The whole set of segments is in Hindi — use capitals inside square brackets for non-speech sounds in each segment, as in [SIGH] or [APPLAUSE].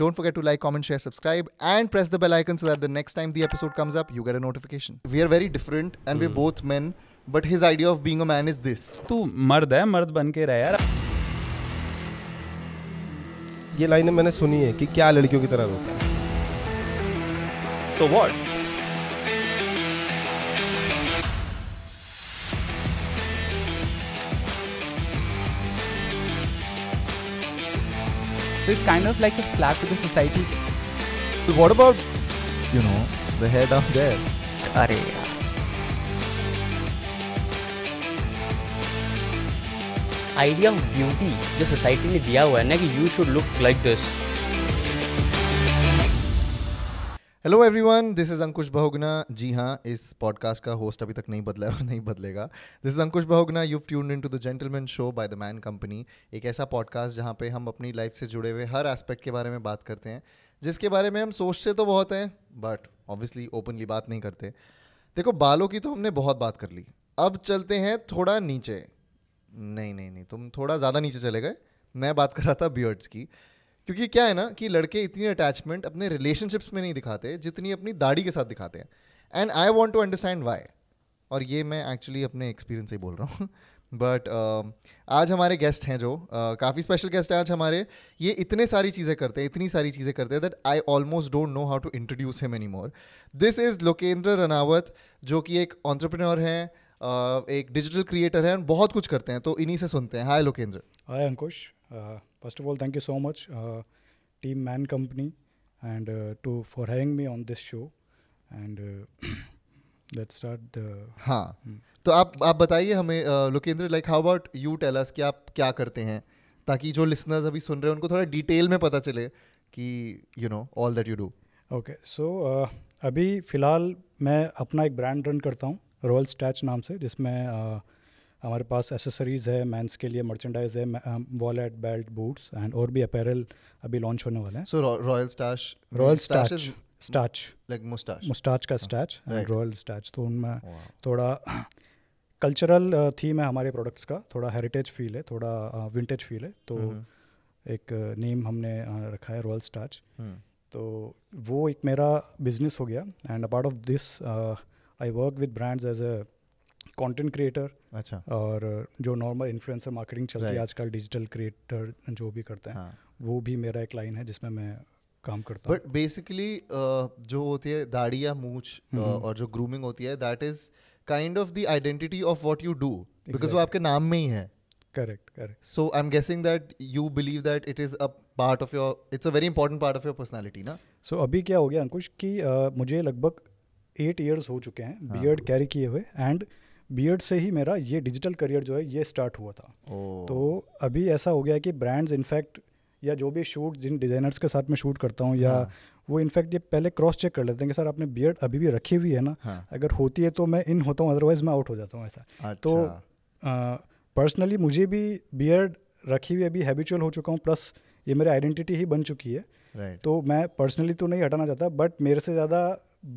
Don't forget to like, comment, share, subscribe, and press the bell icon so that the next time the episode comes up, you get a notification. We are very different and mm. we're both men, but his idea of being a man is this. तू मर्द है मर्द बन के रह यार ये लाइनें मैंने सुनी है कि क्या लड़कियों की तरह होता है so what? So it's kind of like a slap to the society. What about, you know, the hair down there? Idea idea of beauty जो सोसाइटी ने दिया हुआ है ना कि you should look like this hello everyone this is Ankush Bahuguna जी हाँ इस पॉडकास्ट का होस्ट अभी तक नहीं बदला है और नहीं बदलेगा this is Ankush Bahuguna you tune in to the gentleman show by the man company एक ऐसा पॉडकास्ट जहाँ पे हम अपनी लाइफ से जुड़े हुए हर एस्पेक्ट के बारे में बात करते हैं जिसके बारे में हम सोचते तो बहुत हैं बट ऑब्वियसली ओपनली बात नहीं करते देखो बालों की तो हमने बहुत बात कर ली अब चलते हैं थोड़ा नीचे नहीं नहीं नहीं तुम थोड़ा ज़्यादा नीचे चले गए मैं बात कर रहा था बियर्ड्स की क्योंकि क्या है ना कि लड़के इतनी अटैचमेंट अपने रिलेशनशिप्स में नहीं दिखाते जितनी अपनी दाढ़ी के साथ दिखाते हैं and I want to understand why और ये मैं एक्चुअली अपने एक्सपीरियंस से ही बोल रहा हूँ बट uh, um, आज हमारे गेस्ट हैं जो uh, काफ़ी स्पेशल गेस्ट हैं आज हमारे ये इतने सारी चीज़ें करते हैं इतनी सारी चीज़ें करते हैं that I almost don't know how to introduce him any more this is Lokendra Ranawat जो कि एक ऑन्टरप्रनोर हैं uh, एक डिजिटल क्रिएटर हैं बहुत कुछ करते हैं तो इन्हीं से सुनते हैं हाय लोकेंद्र हाय अंकुश Uh, first of all, thank you so much, uh, Team Man Company, and uh, to for having me on this show. And [CLEARS THROAT] let's start the. हाँ. Hmm. तो आप आप बताइए हमें Lokendra like how about you tell us कि आप क्या करते हैं ताकि जो लिसनर्स अभी सुन रहे हैं उनको थोड़ा डिटेल में पता चले कि you know all that you do okay so अभी फ़िलहाल मैं अपना एक ब्रांड रन करता हूँ रॉयल स्टैच नाम से जिसमें uh, हमारे पास एसेसरीज़ है मैंस के लिए मर्चेंडाइज है वॉलेट बेल्ट बूट्स एंड और भी अपैरल अभी लॉन्च होने वाले हैं so royal stache royal stache stache like mustache mustache का स्टैच एंड रॉयल स्टैच तो उनमें थोड़ा कल्चरल थीम है हमारे प्रोडक्ट्स का थोड़ा हेरिटेज फील है थोड़ा विंटेज फील है तो हम्म, हम्म। एक नेम हमने रखा है रॉयल स्टैच हम्म। तो वो एक मेरा बिजनेस हो गया and a part of this I work with brands as a content creator अच्छा और जो नॉर्मल इन्फ्लुएंसर मार्केटिंग चलती है आजकल डिजिटल क्रिएटर जो भी करते हैं हाँ। वो भी मेरा एक लाइन है जिसमें मैं काम करता हूँ बट बेसिकली uh, जो होती है दाढ़ी या मूछ uh, और जो ग्रूमिंग होती है that is kind of the identity of what you do because वो आपके नाम में ही है correct correct so I am guessing that you believe that it is a part of your it's a very important part of your personality ना सो अभी क्या हो गया अंकुश कि uh, मुझे लगभग एट ईयर्स हो चुके हैं बी एड कैरी किए हुए एंड बीएड से ही मेरा ये डिजिटल करियर जो है ये स्टार्ट हुआ था तो अभी ऐसा हो गया कि ब्रांड्स इनफैक्ट या जो भी शूट जिन डिज़ाइनर्स के साथ मैं शूट करता हूँ या हाँ। वो इनफैक्ट ये पहले क्रॉस चेक कर लेते हैं कि सर आपने बियड अभी भी रखी हुई है ना हाँ. अगर होती है तो मैं इन होता हूँ अदरवाइज मैं आउट हो जाता हूँ ऐसा तो, अच्छा. तो पर्सनली मुझे भी बियड रखी हुई अभी हैबिचुअल हो चुका हूँ प्लस ये मेरी आइडेंटिटी ही बन चुकी है तो मैं पर्सनली तो नहीं हटाना चाहता बट मेरे से ज़्यादा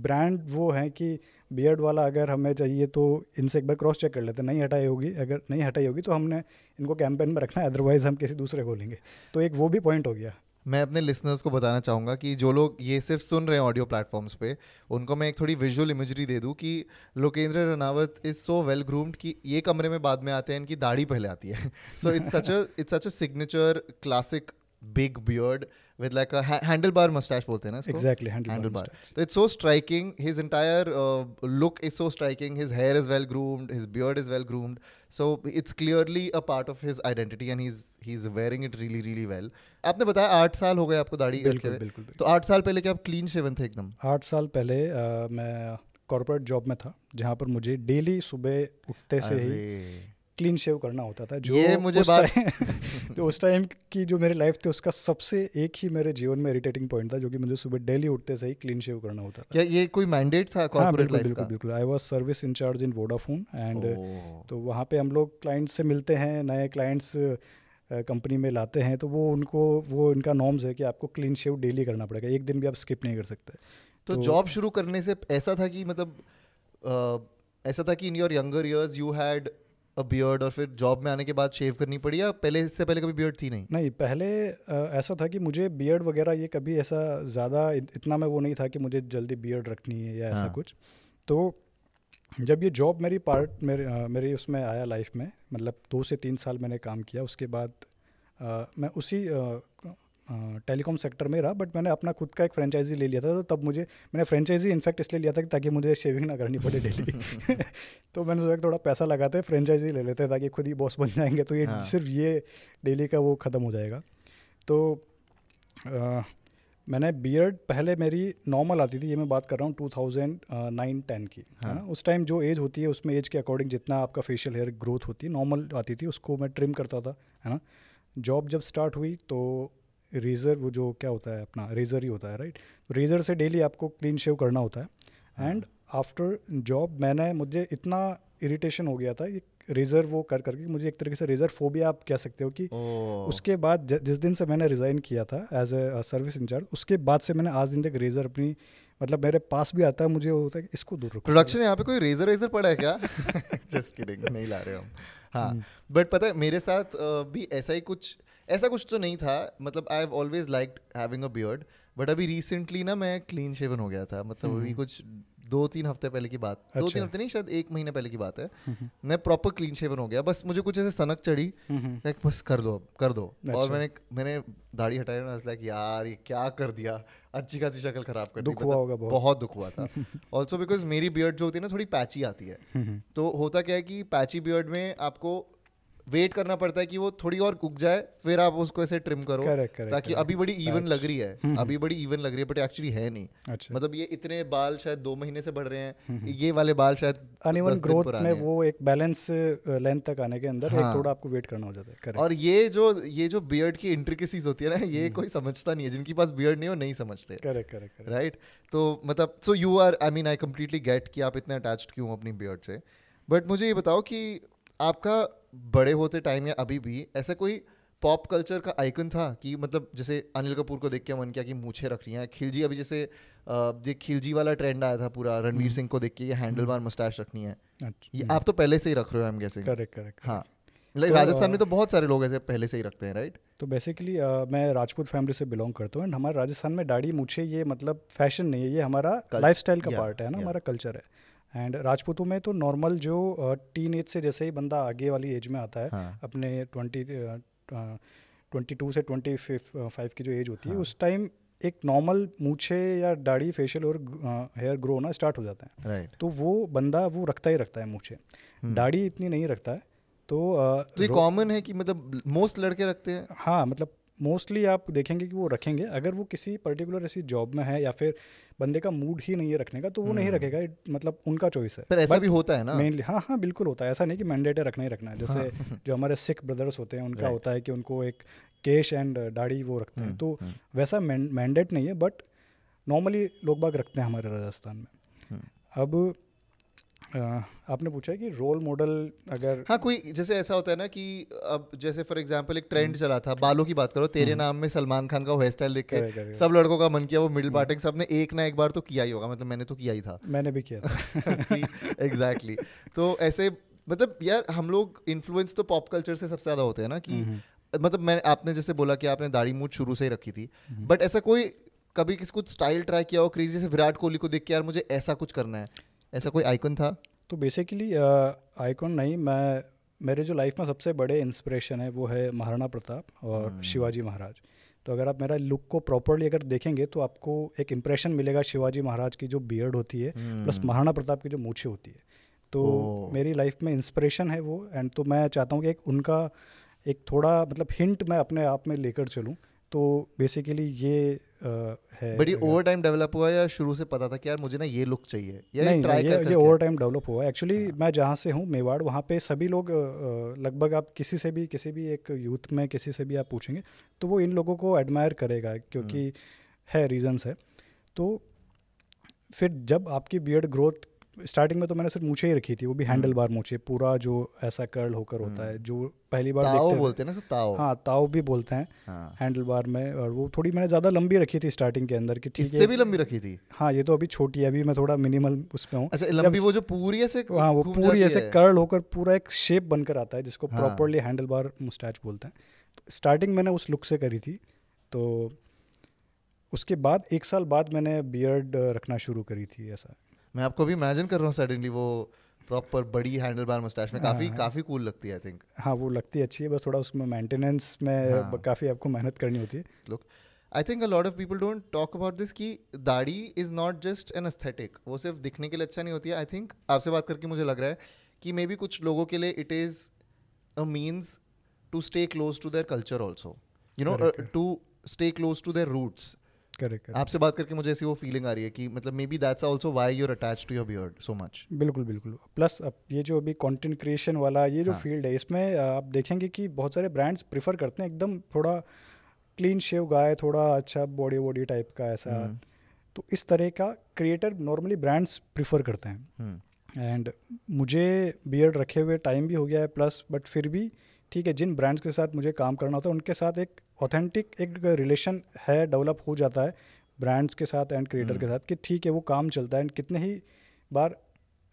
ब्रांड वो हैं कि बियर्ड वाला अगर हमें चाहिए तो इनसे एक बार क्रॉस चेक कर लेते नहीं हटाई होगी अगर नहीं हटाई होगी तो हमने इनको कैंपेन में रखना है अदरवाइज़ हम किसी दूसरे को लेंगे तो एक वो भी पॉइंट हो गया मैं अपने लिसनर्स को बताना चाहूँगा कि जो लोग ये सिर्फ सुन रहे हैं ऑडियो प्लेटफॉर्म्स पे उनको मैं एक थोड़ी विजुअल इमेजरी दे दूँ कि Lokendra Ranawat is so well groomed कि ये कमरे में बाद में आते हैं इनकी दाढ़ी पहले आती है so it's such it's such a signature classic big beard with like a ha- handlebar mustache bolte na exactly handlebar, handlebar. so it's so striking his entire uh, look is so striking his hair is well groomed his beard is well groomed so it's clearly a part of his identity and he's he's wearing it really really well आपने बताया आठ साल हो गए आपको दाढ़ी बिल्कुल बिल्कुल तो आठ साल पहले क्या आप क्लीन शेवन थे एकदम आठ साल पहले आ, मैं कॉरपोरेट जॉब में था जहाँ पर मुझे डेली सुबह उठते से ही क्लीन शेव करना होता था जो ये मुझे उस टाइम जो [LAUGHS] उस टाइम की जो मेरी लाइफ थी उसका सबसे एक ही मेरे जीवन में इरिटेटिंग पॉइंट था जो कि मुझे सुबह डेली उठते से ही क्लीन शेव करना होता था क्या ये कोई मैंडेट था कॉर्पोरेट हाँ, लाइफ बिल्कुल बिल्कुल I was service in charge in Vodafone and तो वहाँ पे हम लोग क्लाइंट्स से मिलते हैं नए क्लाइंट्स कंपनी में लाते हैं तो वो उनको वो इनका नॉर्म्स है कि आपको क्लीन शेव डेली करना पड़ेगा एक दिन भी आप स्किप नहीं कर सकते तो जॉब तो शुरू करने से ऐसा था कि मतलब ऐसा था कि in your younger years you had beard और फिर जॉब में आने के बाद शेव करनी पड़ी या पहले इससे पहले कभी बियर्ड थी नहीं नहीं पहले ऐसा था कि मुझे बियर्ड वगैरह ये कभी ऐसा ज़्यादा इतना मैं वो नहीं था कि मुझे जल्दी बियर्ड रखनी है या ऐसा हाँ. कुछ तो जब ये जॉब मेरी पार्ट मेरे मेरी उसमें आया लाइफ में मतलब दो से तीन साल मैंने काम किया उसके बाद आ, मैं उसी टेलीकॉम सेक्टर में रहा बट मैंने अपना खुद का एक फ्रेंचाइजी ले लिया था तो तब मुझे मैंने फ्रेंचाइजी इनफैक्ट इसलिए लिया था कि ताकि मुझे शेविंग ना करनी पड़े डेली [LAUGHS] [LAUGHS] तो मैंने सोचा थोड़ा पैसा लगाते फ्रेंचाइजी ले लेते ताकि खुद ही बॉस बन जाएंगे तो ये हाँ। सिर्फ ये डेली का वो ख़त्म हो जाएगा तो आ, मैंने बियर्ड पहले मेरी नॉर्मल आती थी ये मैं बात कर रहा हूँ टू थाउजेंड नाइन टेन की है ना हाँ। उस टाइम जो एज होती है उसमें एज के अकॉर्डिंग जितना आपका फेशियल हेयर ग्रोथ होती है नॉर्मल आती थी उसको मैं ट्रिम करता था है ना जॉब जब स्टार्ट हुई तो रेज़र वो जो क्या होता है अपना रेज़र ही होता है राइट रेज़र तो से डेली आपको क्लीन शेव करना होता है एंड आफ्टर जॉब मैंने मुझे इतना इरिटेशन हो गया था कि रेज़र वो कर करके मुझे एक तरीके से रेज़र फोबिया आप कह सकते हो कि oh. उसके बाद ज, जिस दिन से मैंने रिज़ाइन किया था एज ए सर्विस इंचार्ज उसके बाद से मैंने आज दिन तक रेज़र अपनी मतलब मेरे पास भी आता है मुझे वो होता है इसको दूर रखो प्रोडक्शन यहाँ पे कोई रेज़र रेज़र पड़ा है क्या जस्ट [LAUGHS] किडिंग नहीं ला रहे हम हाँ बट हम्म। पता है मेरे साथ भी ऐसा ही कुछ ऐसा कुछ तो नहीं था मतलब I have always like having a beard but अभी रिसेंटली ना मैं क्लीन शेवन हो गया था मतलब अभी हम्म। कुछ दो तीन हफ्ते पहले की बात अच्छा। दो तीन हफ्ते नहीं शायद एक महीने पहले की बात है हम्म। मैं प्रॉपर क्लीन शेवन हो गया बस मुझे कुछ ऐसे सनक चढ़ी लाइक हम्म। बस कर दो अब कर दो अच्छा। और मैंने मैंने दाढ़ी हटाई ना लाइक यार ये क्या कर दिया अच्छी खासी शक्ल खराब कर दुख हुआ मतलब होगा बहुत बहुत दुख हुआ था ऑल्सो [LAUGHS] बिकॉज मेरी बियर्ड जो होती है ना थोड़ी पैची आती है तो होता क्या है कि पैची बियर्ड में आपको वेट करना पड़ता है कि वो थोड़ी और कुक जाए फिर आप उसको ऐसे ट्रिम करो correct, correct, ताकि correct. अभी बड़ी इवन लग रही है हम्म, हम्म। अभी बड़ी इवन लग रही है बट एक्चुअली है नहीं अच्छा. मतलब ये इतने बाल शायद दो महीने से बढ़ रहे हैं हम्म, ये वाले बाल शायद अनइवन ग्रोथ में वो एक बैलेंस लेंथ uh, तक आने के अंदर हाँ. थोड़ा आपको वेट करना हो जाता है और ये जो ये जो बियर्ड की इंट्रिकेसीज होती है ना ये कोई समझता नहीं है जिनके पास बियर्ड नहीं हो नहीं समझते करेक्ट करेक्ट राइट तो मतलब so you are I mean I completely get कि आप इतने अटैच क्यों अपनी बियर्ड से बट मुझे ये बताओ कि आपका बड़े होते टाइम या अभी भी ऐसा कोई पॉप कल्चर का आइकन था कि मतलब जैसे अनिल कपूर को देख के मन किया कि मूछे रख रही हैं खिलजी अभी जैसे ये खिलजी वाला ट्रेंड आया था पूरा रणवीर हम्म। सिंह को देख के ये हैंडल बार मस्टैश रखनी है अच्छा। ये आप तो पहले से ही रख रहे हो हम कैसे करेक्ट करेक्ट हाँ लाइक मतलब तो राजस्थान में तो बहुत सारे लोग ऐसे पहले से ही रखते हैं राइट तो बेसिकली मैं राजपूत फैमिली से बिलोंग करता हूँ एंड हमारे राजस्थान में दाढ़ी मूछे ये मतलब फैशन नहीं है ये हमारा लाइफ का पार्ट है ना हमारा कल्चर है एंड राजपूतों में तो नॉर्मल जो टीन एज से जैसे ही बंदा आगे वाली एज में आता है हाँ. अपने ट्वेंटी ट्वेंटी टू से ट्वेंटी फाइव की जो एज होती है हाँ। उस टाइम एक नॉर्मल मूछे या दाढ़ी फेशियल और हेयर ग्रो होना स्टार्ट हो जाता है right. तो वो बंदा वो रखता ही रखता है मूछे हम्म। दाढ़ी इतनी नहीं रखता है तो तो कॉमन है कि मतलब मोस्ट लड़के रखते हैं हाँ मतलब मोस्टली आप देखेंगे कि वो रखेंगे अगर वो किसी पर्टिकुलर ऐसी जॉब में है या फिर बंदे का मूड ही नहीं है रखने का तो वो नहीं हम्म। रखेगा मतलब उनका चॉइस है पर ऐसा भी होता है ना मेनली हाँ हाँ बिल्कुल होता है ऐसा नहीं कि मैंडेट है रखना ही रखना है जैसे हाँ। [LAUGHS] जो हमारे सिख ब्रदर्स होते हैं उनका होता है कि उनको एक केश एंड दाढ़ी वो रखते हैं हम्म, तो हम्म। वैसा मैंडेट नहीं है बट नॉर्मली लोग बाग रखते हैं हमारे राजस्थान में अब हाँ। आपने पूछा कि रोल मॉडल अगर हाँ कोई जैसे ऐसा होता है ना कि अब जैसे फॉर एग्जांपल एक ट्रेंड हम्म। चला था बालों की बात करो तेरे हम्म। नाम में सलमान खान का हेयर स्टाइल देख के सब लड़कों का मन किया वो मिडिल हम्म। पार्टिंग सबने एक ना एक बार तो किया ही होगा मतलब मैंने तो किया ही था मैंने भी किया था एग्जैक्टली [LAUGHS] तो ऐसे मतलब यार हम लोग इन्फ्लुएंस तो पॉप कल्चर से सबसे ज़्यादा होते हैं ना कि मतलब मैं आपने जैसे बोला कि आपने दाढ़ी मूछ शुरू से ही रखी थी बट ऐसा कोई कभी किसी कुछ स्टाइल ट्राई किया हो क्रेजी से विराट कोहली को देख के यार मुझे ऐसा कुछ करना है ऐसा कोई आइकन था तो बेसिकली आइकन uh, नहीं मैं मेरे जो लाइफ में सबसे बड़े इंस्पिरेशन है वो है महाराणा प्रताप और hmm. शिवाजी महाराज तो अगर आप मेरा लुक को प्रॉपरली अगर देखेंगे तो आपको एक इम्प्रेशन मिलेगा शिवाजी महाराज की जो बियर्ड होती है प्लस hmm. महाराणा प्रताप की जो मूछे होती है तो मेरी लाइफ में इंस्पिरेशन है वो एंड तो मैं चाहता हूँ कि एक उनका एक थोड़ा मतलब हिंट मैं अपने आप में लेकर चलूँ तो बेसिकली ये है ओवर टाइम डेवलप हुआ या शुरू से पता था कि यार मुझे ना ये लुक चाहिए नहीं, ये, ये ओवर टाइम डेवलप हुआ एक्चुअली हाँ। मैं जहाँ से हूँ मेवाड़ वहाँ पे सभी लोग लगभग आप किसी से भी किसी भी एक यूथ में किसी से भी आप पूछेंगे तो वो इन लोगों को एडमायर करेगा क्योंकि हाँ। है रीज़न्स है तो फिर जब आपकी बियर्ड ग्रोथ स्टार्टिंग में तो मैंने सिर्फ मूछे ही रखी थी वो भी हैंडल बार मूछे पूरा जो ऐसा कर्ल होकर होता हम्म। है जो पहली बार ताओ बोलते हैं ना ताओ हाँ ताओ भी बोलते हैं हाँ। हैंडल बार में और वो थोड़ी मैंने ज़्यादा लंबी रखी थी स्टार्टिंग के अंदर की ठीक है भी लंबी रखी थी हाँ ये तो अभी छोटी है अभी मैं थोड़ा मिनिमल उसमें हूँ अच्छा, लंबी वो जो पूरी ऐसे हाँ वो पूरी ऐसे कर्ल होकर पूरा एक शेप बनकर आता है जिसको प्रॉपरली हैंडल बार मुस्टैच बोलते हैं स्टार्टिंग तो मैंने उस लुक से करी थी तो उसके बाद एक साल बाद मैंने बियर्ड रखना शुरू करी थी ऐसा मैं आपको अभी इमेजिन कर रहा हूँ सडनली वो प्रॉपर बड़ी हैंडल बार मुस्टैच में काफ़ी हाँ। काफ़ी कूल लगती है आई थिंक हाँ वो लगती अच्छी है बस थोड़ा उसमें मेंटेनेंस में हाँ. काफ़ी आपको मेहनत करनी होती है look I think a lot of people don't talk about this कि दाढ़ी is not just an aesthetic वो सिर्फ दिखने के लिए अच्छा नहीं होती है आई थिंक आपसे बात करके मुझे लग रहा है कि मे बी कुछ लोगों के लिए it is a means to stay close to their culture also you know to stay close to their roots आपसे बात करके मुझे ऐसी वो फीलिंग आ रही है कि मतलब may that's also why you are attached to your beard so much बिल्कुल बिल्कुल प्लस अब ये जो अभी कंटेंट क्रिएशन वाला ये जो फील्ड हाँ। है इसमें आप देखेंगे कि बहुत सारे ब्रांड्स प्रिफर करते हैं एकदम थोड़ा क्लीन शेव गाय थोड़ा अच्छा बॉडी वॉडी टाइप का ऐसा हम्म। तो इस तरह का क्रिएटर नॉर्मली ब्रांड्स प्रिफर करते हैं एंड हम्म। मुझे बियर्ड रखे हुए टाइम भी हो गया है प्लस बट फिर भी ठीक है जिन ब्रांड्स के साथ मुझे काम करना होता है उनके साथ एक ऑथेंटिक एक रिलेशन है डेवलप हो जाता है ब्रांड्स के साथ एंड क्रिएटर हम्म। के साथ कि ठीक है वो काम चलता है एंड कितने ही बार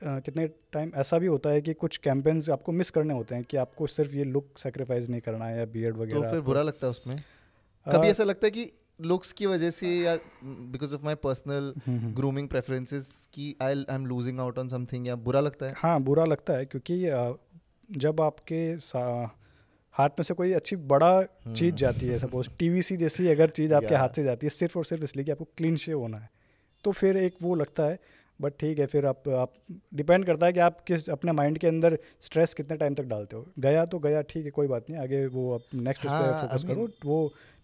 आ, कितने टाइम ऐसा भी होता है कि कुछ कैंपेन्स आपको मिस करने होते हैं कि आपको सिर्फ ये लुक सेक्रीफाइस नहीं करना है या बियर्ड तो वगैरह तो फिर बुरा लगता है उसमें कभी ऐसा लगता है कि लुक्स की वजह से या because of my personal grooming preferences की I I am losing out on something या बुरा लगता है हाँ बुरा लगता है क्योंकि जब आपके हाथ में से कोई अच्छी बड़ा हम्म। चीज़ जाती है सपोज टीवीसी जैसी अगर चीज़ आपके हाथ से जाती है सिर्फ और सिर्फ इसलिए कि आपको क्लीन शेव होना है तो फिर एक वो लगता है बट ठीक है फिर आप आप डिपेंड करता है कि आप किस अपने माइंड के अंदर स्ट्रेस कितने टाइम तक डालते हो गया तो गया ठीक है कोई बात नहीं आगे वो आप नेक्स्ट हाँ, फोकस करो वो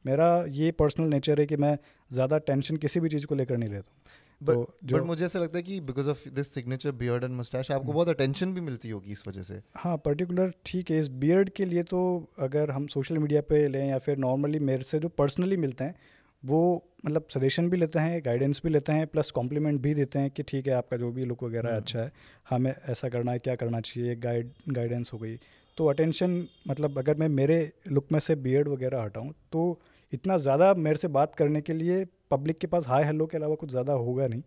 मेरा ये पर्सनल नेचर है कि मैं ज़्यादा टेंशन किसी भी चीज़ को लेकर नहीं हूँ बट तो मुझे ऐसा लगता है कि because of this signature beard and mustache आपको hmm. बहुत अटेंशन भी मिलती होगी इस वजह से हाँ पर्टिकुलर ठीक है इस बियर्ड के लिए तो अगर हम सोशल मीडिया पे लें या फिर नॉर्मली मेरे से जो पर्सनली मिलते हैं वो मतलब सजेशन भी लेते हैं गाइडेंस भी लेते हैं प्लस कॉम्प्लीमेंट भी देते हैं कि ठीक है आपका जो भी लुक वगैरह hmm. अच्छा है हमें ऐसा करना है क्या करना चाहिए गाइड गाइडेंस हो गई तो अटेंशन मतलब अगर मैं मेरे लुक में से बियर्ड वगैरह हटाऊँ तो इतना ज़्यादा मेरे से बात करने के लिए पब्लिक के पास हाय हेलो के अलावा कुछ ज़्यादा होगा नहीं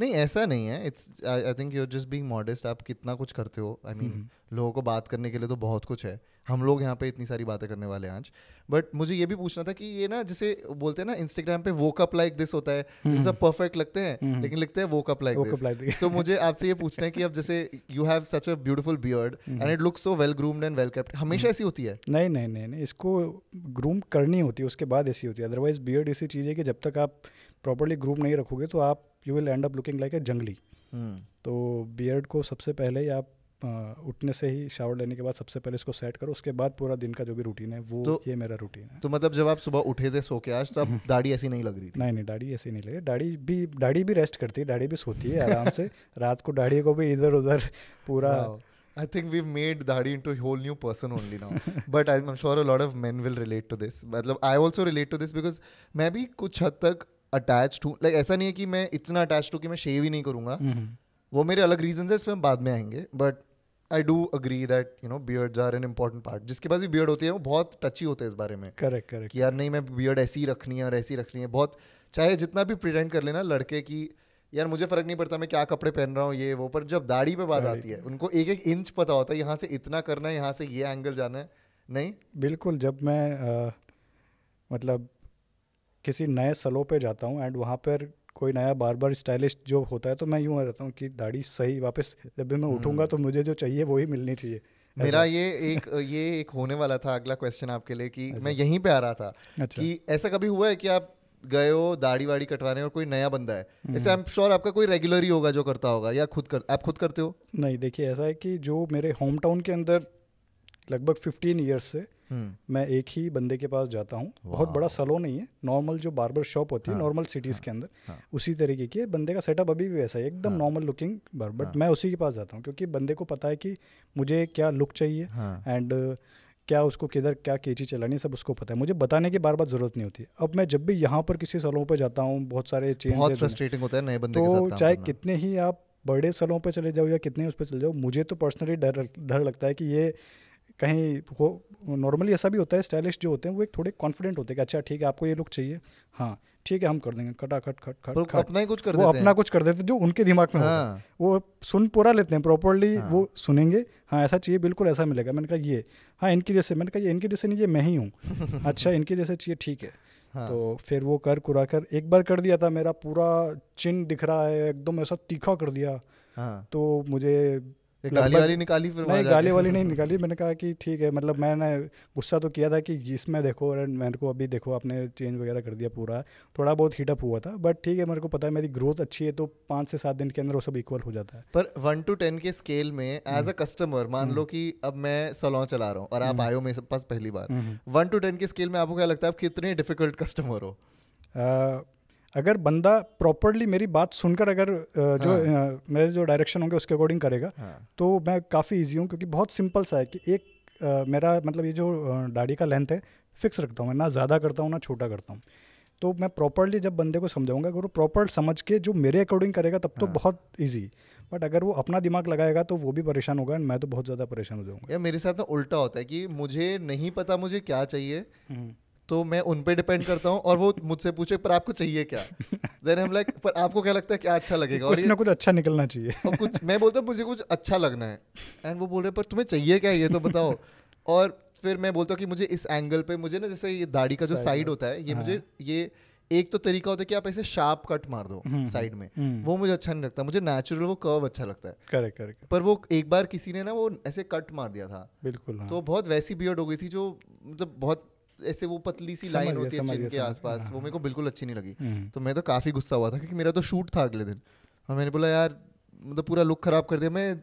नहीं ऐसा नहीं है it's I think you just being modest आप कितना कुछ करते हो आई I मीन mean, mm-hmm. लोगों को बात करने के लिए तो बहुत कुछ है हम लोग यहाँ पे इतनी सारी बातें करने वाले हैं आज बट मुझे ये भी पूछना था कि ये ना जैसे बोलते हैं ना इंस्टाग्राम पे वो कप लाइक दिस होता है mm-hmm. सब परफेक्ट लगते हैं mm-hmm. लेकिन लिखते हैं वो कप लाइक दिस तो मुझे आपसे ये पूछना है कि अब जैसे you have such a beautiful beard and it look so well groomed and well kept हमेशा हम्म। ऐसी होती है नहीं नहीं नहीं नहीं इसको ग्रूम करनी होती है उसके बाद ऐसी होती है अदरवाइज बियर्ड ऐसी चीज़ है कि जब तक आप प्रॉपरली ग्रूम नहीं रखोगे तो आप you will end up looking like a जंगली तो बियर्ड को सबसे पहले ही आप उठने से ही शावर लेने के बाद सबसे पहले इसको सेट करो उसके बाद पूरा दिन का जो भी रूटीन है वो तो, ये मेरा रूटीन है तो मतलब जब आप सुबह उठे थे सो के आज तो आप हम्म। दाढ़ी ऐसी नहीं लग रही थी नहीं नहीं दाढ़ी ऐसी नहीं लगी दाढ़ी भी दाढ़ी भी रेस्ट करती है दाढ़ी भी सोती है आराम से [LAUGHS] रात को दाढ़ी को भी इधर उधर पूरा आई थिंक वी मेड दाढ़ी in to whole new person only now but I am sure a lot of man will relate to this मतलब I also relate to this because मैं भी कुछ हद तक अटैच हूँ लाइक ऐसा नहीं है कि मैं इतना अटैच हूँ कि मैं शेव ही नहीं करूँगा वो मेरे अलग रीजन है इस पर हम बाद में आएंगे but I do agree that you know beards are an important part जिसके पास भी बियर्ड होती है वो बहुत टची होते हैं इस बारे में करेक्ट करेक्ट यार नहीं मैं बियर्ड ऐसी ही रखनी है और ऐसी रखनी है बहुत चाहे जितना भी प्रिटेंड कर लेना लड़के की यार मुझे फर्क नहीं पड़ता मैं क्या कपड़े पहन रहा हूँ ये वो पर जब दाढ़ी पे बात आती है उनको एक एक इंच पता होता है यहाँ से इतना करना है यहाँ से ये एंगल जाना है नहीं बिल्कुल जब मैं आ, मतलब किसी नए सलो पे जाता हूँ एंड वहाँ पर कोई नया बार बार स्टाइलिश जो होता है तो मैं यूँ रहता हूँ कि दाढ़ी सही वापस जब भी मैं उठूँगा हम्म। तो मुझे जो चाहिए वही मिलनी चाहिए मेरा ये एक ये एक होने वाला था अगला क्वेश्चन आपके लिए कि मैं यहीं पे आ रहा था अच्छा। कि ऐसा कभी हुआ है कि आप गए हो दाढ़ी वाड़ी कटवाने और कोई नया बंदा है हम्म। ऐसे आई एम श्योर आपका कोई रेगुलर ही होगा जो करता होगा या खुद कर आप खुद करते हो नहीं देखिए ऐसा है कि जो मेरे होम टाउन के अंदर लगभग फिफ्टीन ईयर्स से हम्म। मैं एक ही बंदे के पास जाता हूँ बहुत बड़ा सलो नहीं है नॉर्मल जो बार्बर शॉप होती है हाँ। नॉर्मल सिटीज़ के हाँ। अंदर हाँ। उसी तरीके की बंदे का सेटअप अभी भी वैसा है एकदम नॉर्मल लुकिंग बार बट मैं उसी के पास जाता हूँ क्योंकि बंदे को पता है कि मुझे क्या लुक चाहिए एंड क्या उसको किधर क्या कैची चलानी सब उसको पता है मुझे बताने की बार बार जरूरत नहीं होती अब मैं जब भी यहाँ पर किसी सलों पर जाता हूँ बहुत सारे चेंजिंग होते फ्रस्ट्रेटिंग होता है नए बंदे तो चाहे कितने ही आप बड़े सलों पर चले जाओ या कितने उस पर चले जाओ मुझे तो पर्सनली डर डर लगता है कि ये कहीं हो नॉर्मली ऐसा भी होता है स्टाइलिश जो होते हैं वो एक थोड़े कॉन्फिडेंट होते हैं कि अच्छा ठीक है आपको ये लुक चाहिए हाँ ठीक है हम कर देंगे खटाखट खट खट खट अपना ही कुछ कर वो देते अपना हैं। कुछ कर देते जो उनके दिमाग में हाँ। वो सुन पूरा लेते हैं प्रॉपरली हाँ। वो सुनेंगे हाँ ऐसा चाहिए बिल्कुल ऐसा मिलेगा मैंने कहा ये हाँ इनकी जैसे मैंने कहा ये इनके जैसे नहीं ये मैं ही हूँ [LAUGHS] अच्छा इनके जैसे चाहिए ठीक है हाँ। तो फिर वो कर कुरा कर एक बार कर दिया था मेरा पूरा चिन दिख रहा है एकदम ऐसा तीखा कर दिया हाँ। तो मुझे गाली वाली निकाली फिर नहीं गाली वाली नहीं निकाली मैंने कहा कि ठीक है मतलब मैंने गुस्सा तो किया था कि इसमें देखो और मेरे को अभी देखो आपने चेंज वगैरह कर दिया पूरा थोड़ा बहुत हीटअप हुआ था बट ठीक है मेरे को पता है मेरी ग्रोथ अच्छी है तो पाँच से सात दिन के अंदर वो सब इक्वल हो जाता है पर वन टू टेन के स्केल में एज अ कस्टमर मान लो हम्म। कि अब मैं सलॉन चला रहा हूँ और आप हम्म। आयो मेरे पास पहली बार वन टू टेन के स्केल में आपको क्या लगता है आप कितने डिफिकल्ट कस्टमर हो अगर बंदा प्रॉपरली मेरी बात सुनकर अगर जो हाँ। मेरे जो डायरेक्शन होंगे उसके अकॉर्डिंग करेगा हाँ। तो मैं काफ़ी इजी हूँ क्योंकि बहुत सिंपल सा है कि एक मेरा मतलब ये जो दाढ़ी का लेंथ है फिक्स रखता हूँ मैं ना ज़्यादा करता हूँ ना छोटा करता हूँ तो मैं प्रॉपरली जब बंदे को समझाऊंगा अगर वो प्रॉपर समझ के जो मेरे अकॉर्डिंग करेगा तब तो हाँ। बहुत ईजी बट अगर वो अपना दिमाग लगाएगा तो वो भी परेशान होगा मैं तो बहुत ज़्यादा परेशान हो जाऊँगा या मेरे साथ ना उल्टा होता है कि मुझे नहीं पता मुझे क्या चाहिए हम्म। तो मैं उन पे डिपेंड करता हूँ और वो मुझसे पूछे पर आपको चाहिए क्या देन हम लाइक पर आपको क्या लगता है क्या अच्छा लगेगा कुछ ना कुछ अच्छा निकलना चाहिए और कुछ मैं बोलता हूँ मुझे कुछ अच्छा लगना है एंड वो बोल रहे पर तुम्हें चाहिए क्या ये तो बताओ और फिर मैं बोलता हूँ कि मुझे इस एंगल पे मुझे ना जैसे ये दाढ़ी का जो साइड होता है ये मुझे हाँ। ये एक तो तरीका होता है कि आप ऐसे शार्प कट मार दो साइड हम्म, में हम्म, हम्म। वो मुझे अच्छा नहीं लगता मुझे नेचुरल वो कर्व अच्छा लगता है करेक्ट करेक्ट पर वो एक बार किसी ने ना वो ऐसे कट मार दिया था बिल्कुल हाँ। तो बहुत वैसी बियर्ड हो गई थी जो मतलब बहुत ऐसे वो पतली सी लाइन होती है चिन के आसपास वो हाँ। मेरे को बिल्कुल अच्छी नहीं लगी हम्म। तो मैं तो काफ़ी गुस्सा हुआ था क्योंकि मेरा तो शूट था अगले दिन और मैंने बोला यार मतलब पूरा लुक खराब कर दिया मैं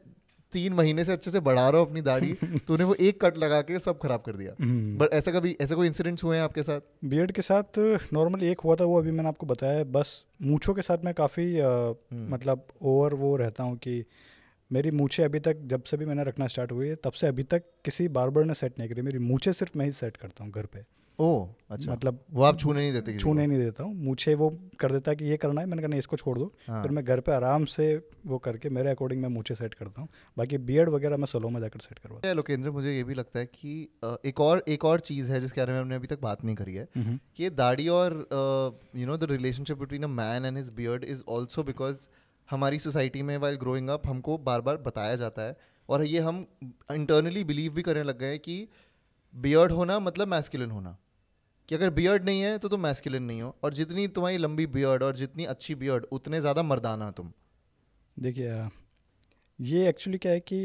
तीन महीने से अच्छे से बढ़ा रहा हूँ अपनी दाढ़ी [LAUGHS] तो उन्हें वो एक कट लगा के सब खराब कर दिया बट हम्म। ऐसा कभी ऐसे कोई इंसिडेंट्स हुए हैं आपके साथ बियर्ड के साथ नॉर्मल एक हुआ था वो अभी मैंने आपको बताया बस मूछों के साथ मैं काफ़ी हम्म। मतलब ओवर वो रहता हूँ कि मेरी मूछे अभी तक जब से भी मैंने रखना स्टार्ट हुई है तब से अभी तक किसी बार्बर ने सेट नहीं करी मेरी मूछे सिर्फ मैं ही सेट करता हूँ घर पे ओ अच्छा मतलब वो आप छूने नहीं देते छूने नहीं देता हूँ मुझे वो कर देता है कि ये करना है मैंने कहा नहीं इसको छोड़ दो हाँ। फिर मैं घर पे आराम से वो करके मेरे अकॉर्डिंग मैं मुझे सेट करता हूँ बाकी बियड वगैरह मैं सलो में जाकर सेट करवाता हूँ अच्छा, लोकेंद्र मुझे ये भी लगता है कि एक और एक और चीज़ है जिसके बारे में हमने अभी तक बात नहीं करी है हम्म, हम्म। कि दाढ़ी और you know the relationship between a man and his beard is also because हमारी सोसाइटी में वाइल ग्रोइंग अप हमको बार बार बताया जाता है और ये हम इंटरनली बिलीव भी करने लग गए हैं कि बियर्ड होना मतलब मैस्किलिन होना कि अगर बियर्ड नहीं है तो तुम मैस्किलिन नहीं हो और जितनी तुम्हारी लंबी बियर्ड और जितनी अच्छी बियर्ड उतने ज़्यादा मर्दाना तुम देखिए ये एक्चुअली क्या है कि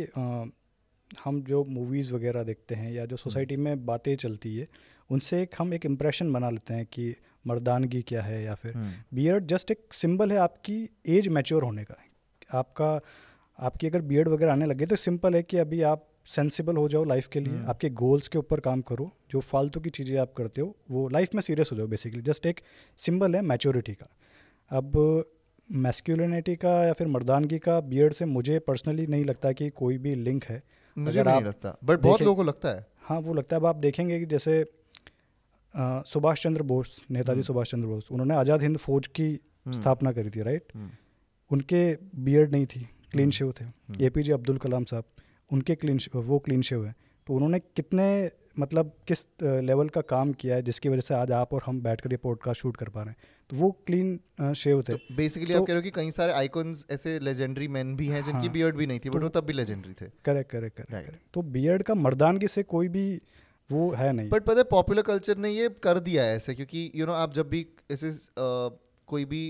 हम जो मूवीज़ वगैरह देखते हैं या जो सोसाइटी हम्म। में बातें चलती है उनसे एक हम एक इम्प्रेशन बना लेते हैं कि मर्दानगी क्या है या फिर बियर्ड हम्म। जस्ट एक सिंबल है आपकी एज मैच्योर होने का आपका आपकी अगर बियर्ड वगैरह आने लगे तो सिंपल है कि अभी आप सेंसिबल हो जाओ लाइफ के लिए हम्म। आपके गोल्स के ऊपर काम करो जो फालतू की चीज़ें आप करते हो वो लाइफ में सीरियस हो जाओ बेसिकली जस्ट एक सिंबल है मैच्योरिटी का अब मैस्कुलिनिटी का या फिर मर्दानगी का बियर्ड से मुझे पर्सनली नहीं लगता कि कोई भी लिंक है मुझे नहीं लगता बट बहुत लोगों को लगता है हाँ वो लगता है अब आप देखेंगे कि जैसे सुभाष चंद्र बोस नेताजी हम्म। सुभाष चंद्र बोस उन्होंने आज़ाद हिंद फौज की हम्म। स्थापना करी थी राइट हम्म। उनके बियर्ड नहीं थी क्लीन शेव थे ए पी जे अब्दुल कलाम साहब उनके क्लीन वो क्लीन शेव है तो उन्होंने कितने मतलब किस लेवल का काम किया है जिसकी वजह से आज आप और हम बैठ कर ये पॉडकास्ट शूट कर पा रहे हैं Uh, तो वो क्लीन शेव थे बेसिकली तो, आप कह रहे हो कि कई सारे आइकॉन्स ऐसे लेजेंडरी मैन भी हैं जिनकी बियर्ड हाँ। भी नहीं थी बट तो वो तब भी लेजेंडरी थे करेक्ट करेक्ट करेक्ट तो बियर्ड का मर्दान मर्दानगी से कोई भी वो है नहीं बट पता है पॉपुलर कल्चर ने ये कर दिया है ऐसे क्योंकि यू you नो know, आप जब भी ऐसे uh, कोई भी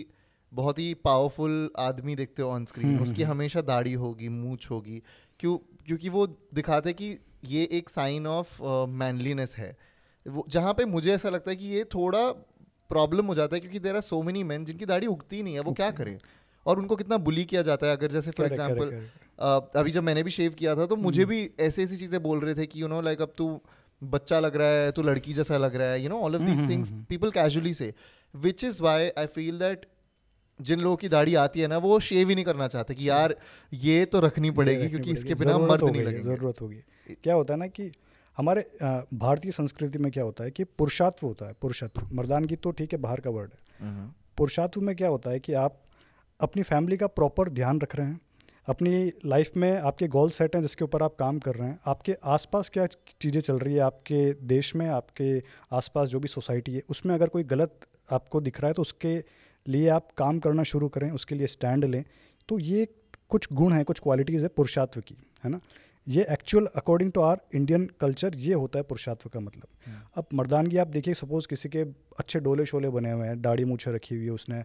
बहुत ही पावरफुल आदमी देखते हो ऑन स्क्रीन हम्म, उसकी हम्म, हम्म। हमेशा दाढ़ी होगी मूछ होगी क्यों क्योंकि वो दिखाते कि ये एक साइन ऑफ मैनलीनेस है वो जहाँ पे मुझे ऐसा लगता है कि ये थोड़ा प्रॉब्लम हो जाता है क्योंकि there are so many man जिनकी दाढ़ी उगती नहीं है वो क्या करें और उनको कितना बुली किया जाता है अगर जैसे फॉर एग्जाम्पल अभी जब मैंने भी शेव किया था तो hmm. मुझे भी ऐसी ऐसी चीज़ें बोल रहे थे कि यू नो लाइक अब तू बच्चा लग रहा है तो लड़की जैसा लग रहा है you know all of these things people casually से which is why I feel that जिन लोगों की दाढ़ी आती है ना वो शेव ही नहीं करना चाहते कि यार ये तो रखनी पड़ेगी क्योंकि इसके बिना मर्द नहीं लगेगा ज़रूरत होगी क्या होता है ना कि हमारे भारतीय संस्कृति में क्या होता है कि पुरुषात्व होता है पुरुषत्व मर्दानगी तो ठीक है बाहर का वर्ड है हम्म। पुरुषात्व में क्या होता है कि आप अपनी फैमिली का प्रॉपर ध्यान रख रहे हैं अपनी लाइफ में आपके गोल सेट हैं जिसके ऊपर आप काम कर रहे हैं आपके आसपास क्या चीज़ें चल रही है आपके देश में आपके आसपास जो भी सोसाइटी है उसमें अगर कोई गलत आपको दिख रहा है तो उसके लिए आप काम करना शुरू करें उसके लिए स्टैंड लें तो ये कुछ गुण हैं कुछ क्वालिटीज़ है पुरुषात्व की है ना ये actual according to our Indian culture ये होता है पुरुषात्व का मतलब हम्म। अब मर्दानगी आप देखिए सपोज किसी के अच्छे डोले शोले बने हुए हैं दाढ़ी मूछे रखी हुई है उसने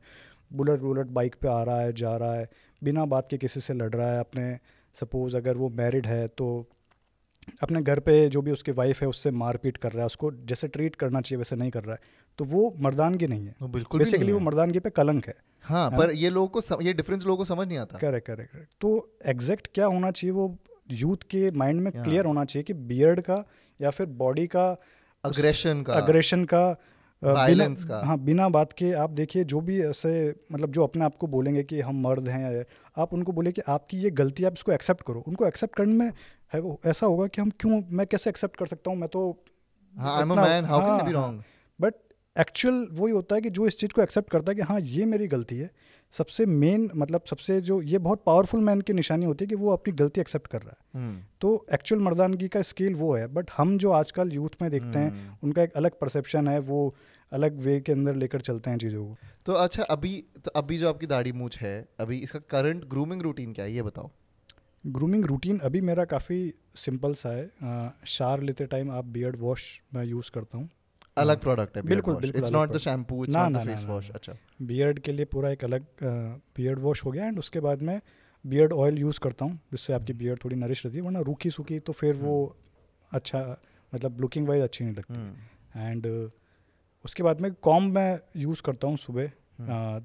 बुलेट बुलेट बाइक पे आ रहा है जा रहा है बिना बात के किसी से लड़ रहा है अपने सपोज़ अगर वो मैरिड है तो अपने घर पे जो भी उसकी वाइफ है उससे मारपीट कर रहा है उसको जैसे ट्रीट करना चाहिए वैसे नहीं कर रहा है तो वो मर्दानगी नहीं है बिल्कुल बेसिकली वो मर्दानगी पे कलंक है हाँ, हाँ पर ये लोगों को सम, ये डिफरेंस लोगों को समझ नहीं आता करेक्ट करेक्ट करेक्ट तो एग्जैक्ट क्या होना चाहिए वो यूथ के माइंड में क्लियर होना चाहिए कि बियर्ड का या फिर बॉडी का अग्रेशन का अग्रेशन का वायलेंस का हाँ बिना बात के आप देखिए जो भी ऐसे मतलब जो अपने आप को बोलेंगे कि हम मर्द हैं आप उनको बोले कि आपकी ये गलती आप इसको एक्सेप्ट करो उनको एक्सेप्ट करने में है वो ऐसा होगा कि हम क्यों मैं कैसे एक्सेप्ट कर सकता हूँ मैं तो बट हाँ, एक्चुअल वही होता है कि जो इस चीज़ को एक्सेप्ट करता है कि हाँ ये मेरी गलती है सबसे मेन मतलब सबसे जो ये बहुत पावरफुल मैन की निशानी होती है कि वो अपनी गलती एक्सेप्ट कर रहा है हम्म। तो एक्चुअल मर्दानगी का स्केल वो है बट हम जो आजकल यूथ में देखते हैं हम्म। उनका एक अलग परसेप्शन है वो अलग वे के अंदर लेकर चलते हैं चीज़ों को तो अच्छा अभी तो अभी जो आपकी दाढ़ी मूछ है अभी इसका करंट ग्रूमिंग रूटीन क्या है ये बताओ ग्रूमिंग रूटीन अभी मेरा काफ़ी सिंपल सा है शार लेते टाइम आप बियर्ड वॉश मैं यूज़ करता हूँ हाँ। अलग प्रोडक्ट है बिल्कुल it's not the shampoo it's not the face wash अच्छा बियर्ड के लिए पूरा एक अलग बियर्ड वॉश हो गया एंड उसके बाद में बियर्ड ऑयल यूज़ करता हूँ जिससे आपकी बियर्ड हम्म। थोड़ी नरिश रहती है वरना रूखी सूखी तो फिर वो हम्म। अच्छा मतलब लुकिंग वाइज अच्छी नहीं लगती एंड हम्म। उसके बाद में कॉम मैं यूज़ करता हूँ सुबह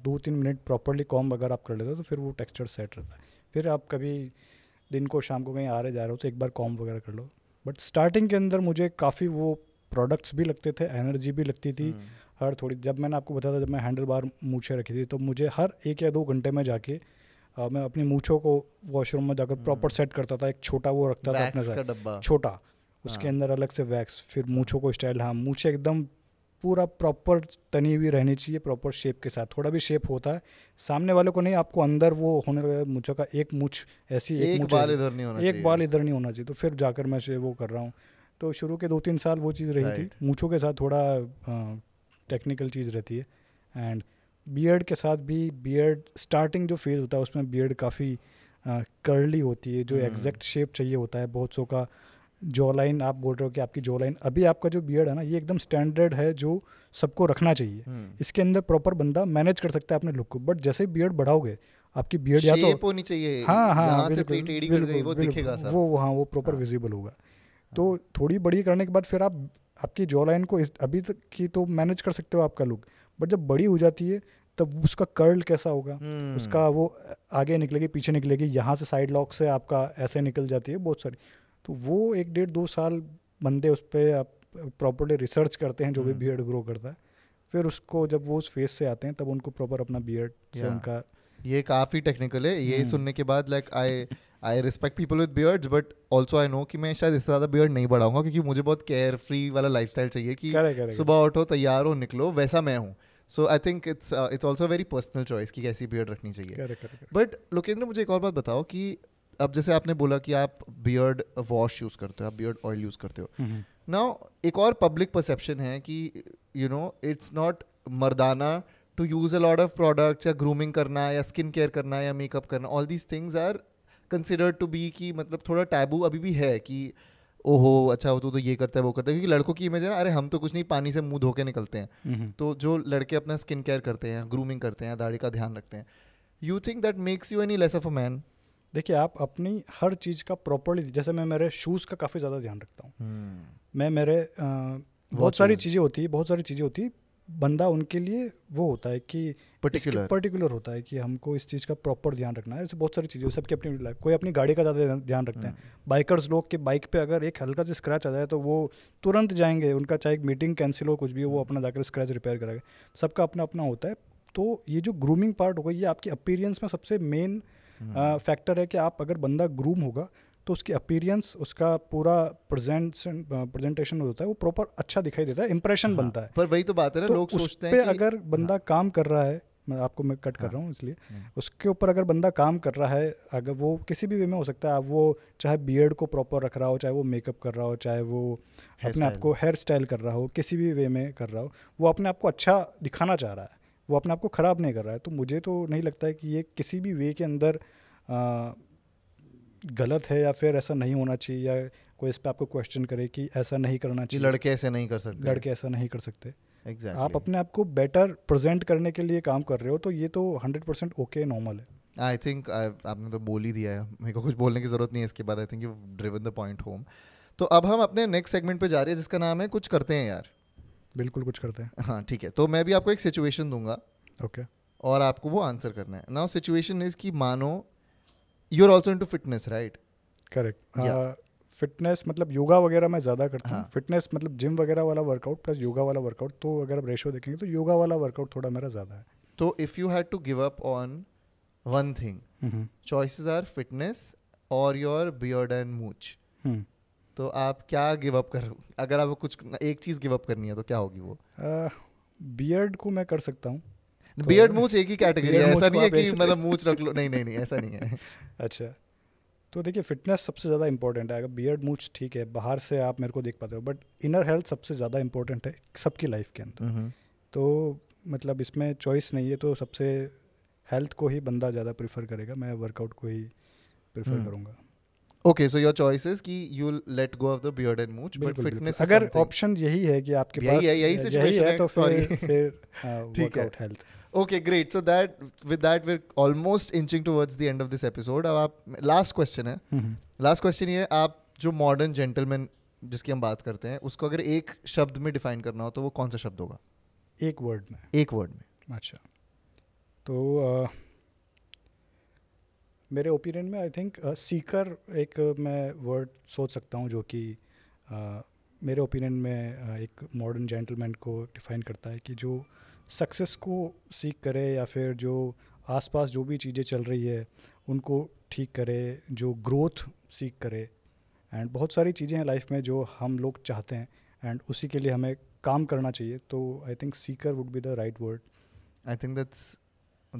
दो तीन मिनट प्रॉपरली कॉम अगर आप कर लेते हो तो फिर वो टेक्सचर सेट रहता है फिर आप कभी दिन को शाम को कहीं आ रहे जा रहे हो तो एक बार कॉम वगैरह कर लो बट स्टार्टिंग के अंदर मुझे काफ़ी वो प्रोडक्ट्स भी लगते थे एनर्जी भी लगती थी हम्म। हर थोड़ी जब मैंने आपको बताया था जब मैं हैंडल बार मूछे रखी थी तो मुझे हर एक या दो घंटे में जाके आ, मैं अपनी मूछों को वॉशरूम में जाकर प्रॉपर हम्म। सेट करता था एक छोटा वो रखता था अपने छोटा हाँ। उसके अंदर अलग से वैक्स फिर मूछों को स्टाइल हाँ मूछे एकदम पूरा प्रॉपर तनी हुई रहनी चाहिए प्रॉपर शेप के साथ थोड़ा भी शेप होता है सामने वाले को नहीं आपको अंदर वो होने लगा मूछों का एक मूछ ऐसी एक, एक बाल इधर नहीं होना एक बाल इधर नहीं होना चाहिए तो फिर जाकर मैं वो कर रहा हूँ तो शुरू के दो तीन साल वो चीज़ रही थी मूछों के साथ थोड़ा टेक्निकल चीज़ रहती है एंड बियर्ड के साथ भी बियर्ड स्टार्टिंग जो फेज़ होता है उसमें बियर्ड काफ़ी कर्ली होती है जो एग्जैक्ट hmm. शेप चाहिए होता है बहुत सो का जो लाइन आप बोल रहे हो कि आपकी जो लाइन अभी आपका जो बियर्ड है ना ये एकदम स्टैंडर्ड है जो सबको रखना चाहिए hmm. इसके अंदर प्रॉपर बंदा मैनेज कर सकता है अपने लुक को बट जैसे बियर्ड बढ़ाओगे आपकी बियर्ड या तो होनी चाहिए हाँ हाँ वो वो हाँ वो प्रॉपर विजिबल हाँ। होगा तो थोड़ी बड़ी करने के बाद फिर आप आपकी जॉ लाइन को अभी तक की तो मैनेज कर सकते हो आपका लुक बट जब बड़ी हो जाती है तब उसका कर्ल कैसा होगा hmm. उसका वो आगे निकलेगी पीछे निकलेगी यहाँ से साइड लॉक से आपका ऐसे निकल जाती है बहुत सारी तो वो एक डेढ़ दो साल बंदे उस पर आप प्रॉपरली रिसर्च करते हैं जो भी बियर्ड हम्म। ग्रो करता है फिर उसको जब वो उस फेस से आते हैं तब उनको प्रॉपर अपना बियर्ड yeah. उनका ये काफ़ी टेक्निकल है ये हम्म। सुनने के बाद like I I respect people with beards but also I know कि मैं शायद इससे ज़्यादा बियर्ड नहीं बढ़ाऊंगा क्योंकि मुझे बहुत केयर फ्री वाला लाइफ चाहिए कि सुबह उठो तैयार हो निकलो वैसा मैं हूँ so I think it's it's also very personal choice कि कैसी बियर्ड रखनी चाहिए बट लोकेंद्र मुझे एक और बात बताओ कि अब जैसे आपने बोला कि आप बियर्ड वॉश यूज़ करते हो आप बियर्ड ऑयल यूज़ करते हो ना mm-hmm. एक और पब्लिक परसेप्शन है कि यू नो इट्स नॉट मर्दाना to use a lot of products या ग्रूमिंग करना या स्किन केयर करना या मेकअप करना all these things are considered to be कि मतलब थोड़ा टैबू अभी भी है कि ओहो अच्छा हो तो, तो ये करता है वो करता है क्योंकि लड़कों की इमेज है अरे हम तो कुछ नहीं पानी से मुंह धो के निकलते हैं तो जो लड़के अपना स्किन केयर करते हैं ग्रूमिंग करते हैं दाढ़ी का ध्यान रखते हैं you think that makes you any less of a man देखिए आप अपनी हर चीज़ का प्रॉपरली जैसे मैं मेरे शूज़ का काफ़ी ज़्यादा ध्यान रखता हूँ हम्म। मैं मेरे आ, बहुत सारी चीज़ें होती है बहुत सारी चीज़ें होती बंदा उनके लिए वो होता है कि पर्टिकुलर पर्टिकुलर होता है कि हमको इस चीज़ का प्रॉपर ध्यान रखना है ऐसे बहुत सारी चीज़ें सबकी अपनी लाइफ कोई अपनी गाड़ी का ज़्यादा ध्यान रखते हैं बाइकर्स हम्म। लोग के बाइक पे अगर एक हल्का सा स्क्रैच आ जाए तो वो तुरंत जाएंगे उनका चाहे एक मीटिंग कैंसिल हो कुछ भी हो वो हम्म। अपना जाकर स्क्रैच रिपेयर कराएंगे सबका अपना अपना होता है तो ये जो ग्रूमिंग पार्ट होगा ये आपकी अपीरियंस में सबसे मेन हम्म। फैक्टर है कि आप अगर बंदा ग्रूम होगा तो उसकी अपीरियंस उसका पूरा प्रेजेंटेशन प्रेजेंटेशन होता है वो प्रॉपर अच्छा दिखाई देता है इंप्रेशन हाँ, बनता है पर वही तो बात है ना तो लोग सोचते हैं अगर हाँ। बंदा हाँ, काम कर रहा है मैं आपको मैं कट कर हाँ। रहा हूँ इसलिए हाँ। उसके ऊपर अगर बंदा काम कर रहा है अगर वो किसी भी वे में हो सकता है वो चाहे बियर्ड को प्रॉपर रख रहा हो चाहे वो मेकअप कर रहा हो चाहे वो अपने आप को हेयर स्टाइल कर रहा हो किसी भी वे में कर रहा हो वो अपने आप को अच्छा दिखाना चाह रहा है वो अपने आप को ख़राब नहीं कर रहा है तो मुझे तो नहीं लगता है कि ये किसी भी वे के अंदर गलत है या फिर ऐसा नहीं होना चाहिए या कोई इस पर आपको क्वेश्चन करे कि ऐसा नहीं करना चाहिए लड़के ऐसे नहीं कर सकते लड़के ऐसा नहीं कर सकते exactly. आप अपने आप को बेटर प्रेजेंट करने के लिए काम कर रहे हो तो ये तो हंड्रेड परसेंट ओके नॉर्मल है आई थिंक आपने तो बोल ही दिया है मेरे को कुछ बोलने की ज़रूरत नहीं है इसके बाद I think you driven the point home तो अब हम अपने नेक्स्ट सेगमेंट पे जा रहे हैं जिसका नाम है कुछ करते हैं यार बिल्कुल कुछ करते हैं हाँ ठीक है तो मैं भी आपको एक सिचुएशन दूंगा ओके okay. और आपको वो आंसर करना है नाउ सिचुएशन इज कि मानो you are also in to fitness right correct fitness मतलब योगा वगैरह मैं ज़्यादा करता हूँ फिटनेस हाँ। मतलब जिम वगैरह वाला वर्कआउट प्लस योगा वाला वर्कआउट तो अगर आप रेशो देखेंगे तो योगा वाला वर्कआउट थोड़ा मेरा ज़्यादा है तो if you had to give up on one thing choices are fitness और योर बियर्ड एंड मूच तो आप क्या गिव अप कर अगर आप कुछ एक चीज़ गिव अप करनी है तो क्या होगी वो बियर्ड uh, को मैं कर सकता हूँ बियर्ड तो- मूछ एक ही कैटेगरी है ऐसा नहीं है कि मतलब मूछ रख लो नहीं नहीं नहीं ऐसा नहीं है [LAUGHS] अच्छा तो देखिए फिटनेस सबसे ज़्यादा इंपॉर्टेंट है अगर बियर्ड मूछ ठीक है बाहर से आप मेरे को देख पाते हो बट इनर हेल्थ सबसे ज़्यादा इंपॉर्टेंट है सबकी लाइफ के अंदर तो मतलब इसमें चॉइस नहीं है तो सबसे हेल्थ को ही बंदा ज़्यादा प्रीफर करेगा मैं वर्कआउट को ही प्रीफर करूँगा okay so your choice is कि you let go of the beard and मूछ बट फिटनेस अगर ऑप्शन यही है कि आपके पास यही है यही सिचुएशन है तो सॉरी फिर [LAUGHS] हाँ, ठीक है health okay great so that with that we're almost inching towards the end of this episode अब आप लास्ट क्वेश्चन है लास्ट mm-hmm. क्वेश्चन ये आप जो मॉडर्न जेंटलमैन जिसकी हम बात करते हैं उसको अगर एक शब्द में डिफाइन करना हो तो वो कौन सा शब्द होगा एक वर्ड में एक वर्ड में अच्छा तो मेरे ओपिनियन में आई थिंक सीकर एक मैं वर्ड सोच सकता हूँ जो कि मेरे ओपिनियन में एक मॉडर्न जेंटलमैन को डिफाइन करता है कि जो uh, सक्सेस को सीख करे या फिर जो आसपास जो भी चीज़ें चल रही है उनको ठीक करे जो ग्रोथ सीख करे एंड बहुत सारी चीज़ें हैं लाइफ में जो हम लोग चाहते हैं एंड उसी के लिए हमें काम करना चाहिए तो I think seeker would be the right word I think that's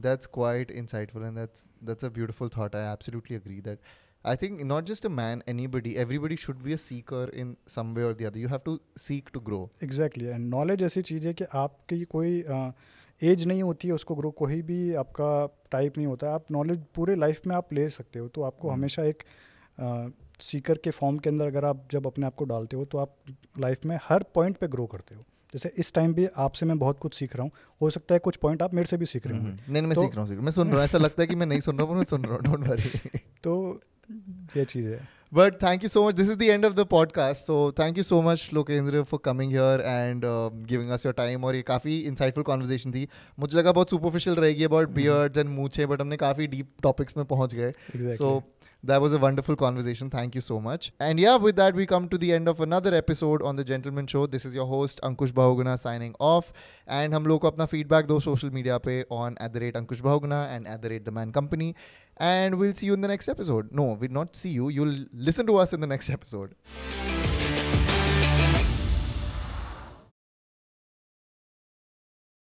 that's quite insightful and that's that's a beautiful thought I absolutely agree that I think not just a man, anybody, everybody should be a seeker in some way or the other. You have to seek to grow. Exactly. And knowledge ऐसी चीज़ है कि आपकी कोई एज नहीं होती है उसको ग्रो कोई भी आपका टाइप नहीं होता आप नॉलेज पूरे लाइफ में आप ले सकते हो तो आपको mm. हमेशा एक सीकर uh, के फॉर्म के अंदर अगर आप जब अपने आप को डालते हो तो आप लाइफ में हर पॉइंट पे ग्रो करते हो जैसे इस टाइम भी आपसे मैं बहुत कुछ सीख रहा हूँ हो सकता है कुछ पॉइंट आप मेरे से भी सीख रहे hmm. हो नहीं मैं तो, सीख रहा हूँ मैं सुन रहा हूँ ऐसा लगता है कि मैं नहीं सुन रहा हूँ मैं सुन रहा हूँ डोंट वरी [LAUGHS] तो ये चीज़ है But thank you so much. This is the end of the podcast. So thank you so much, Lokendra, for coming here and uh, giving us your time. और ये काफ़ी insightful conversation थी मुझे लगा बहुत superficial रहेगी about beards and मूछे but हमने काफ़ी deep topics में पहुँच गए exactly. So that was a wonderful conversation. Thank you so much. And yeah, with that, we come to the end of another episode on The Gentleman Show. This is your host, Ankush Bahuguna, signing off. And हम लोग को अपना feedback दो social media पे on at the rate Ankush Bahuguna and at the rate The Man Company. and we'll see you in the next episode. No, we'll not see you. You'll listen to us in the next episode.